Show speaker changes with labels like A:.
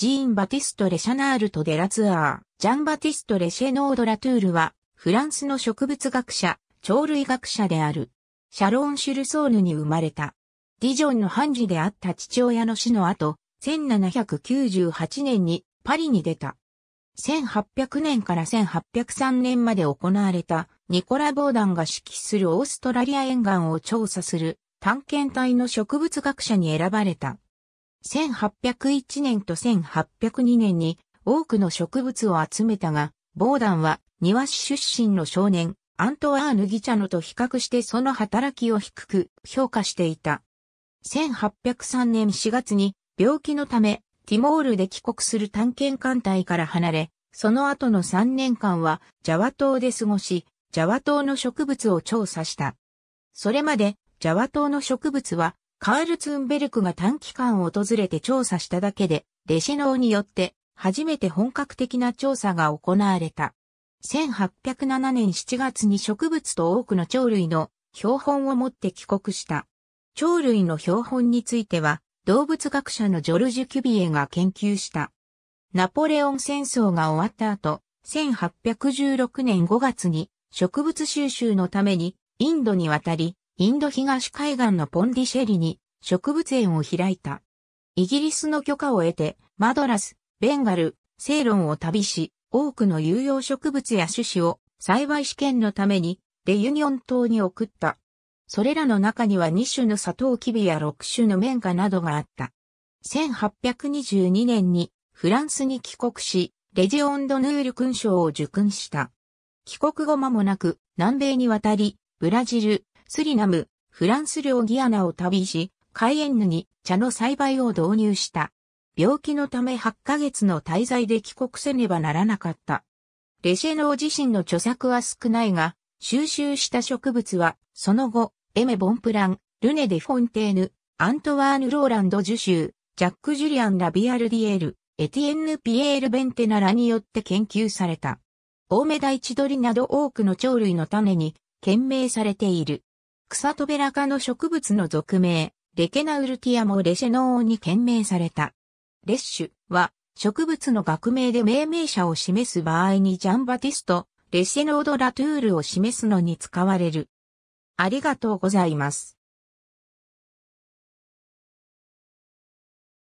A: ジーン・バティスト・レ・シャナールとデラツアー、ジャン・バティスト・レ・シェノード・ラトゥールは、フランスの植物学者、鳥類学者である、シャロン・シュルソーヌに生まれた。ディジョンの判事であった父親の死の後、1798年にパリに出た。1800年から1803年まで行われたニコラ・ボーダンが指揮するオーストラリア沿岸を調査する探検隊の植物学者に選ばれた。1801年と1802年に多くの植物を集めたが、ボーダンは庭師出身の少年、アントワーヌ・ギチャノと比較してその働きを低く評価していた。1803年4月に病気のためティモールで帰国する探検艦隊から離れ、その後の3年間はジャワ島で過ごし、ジャワ島の植物を調査した。それまでジャワ島の植物はカール・ツンベルクが短期間を訪れて調査しただけで、レシノーによって初めて本格的な調査が行われた。1807年7月に植物と多くの鳥類の標本を持って帰国した。鳥類の標本については、動物学者のジョルジュ・キュビエが研究した。ナポレオン戦争が終わった後、1816年5月に植物収集のためにインドに渡り、インド東海岸のポンディシェリに植物園を開いた。イギリスの許可を得て、マドラス、ベンガル、セイロンを旅し、多くの有用植物や種子を栽培試験のためにレユニオン島に送った。それらの中には2種のサトウキビや6種の綿花などがあった。1822年にフランスに帰国し、レジオンドヌール勲章を受勲した。帰国後間もなく南米に渡り、ブラジル、スリナム、フランス領ギアナを旅し、カイエンヌに茶の栽培を導入した。病気のため8ヶ月の滞在で帰国せねばならなかった。レシェノー自身の著作は少ないが、収集した植物は、その後、エメ・ボンプラン、ルネ・デ・フォンテーヌ、アントワーヌ・ローランド・ジュシュー、ジャック・ジュリアン・ラビアルディエール、エティエンヌ・ピエール・ベンテナラによって研究された。オメダイチドリなど多くの鳥類の種に、懸命されている。草トベラ科の植物の属名、レケナウルティアもレシェノーに懸命された。レッシュは植物の学名で命名者を示す場合にジャンバティスト、レシェノード・ラトゥールを示すのに使われる。ありがとうございます。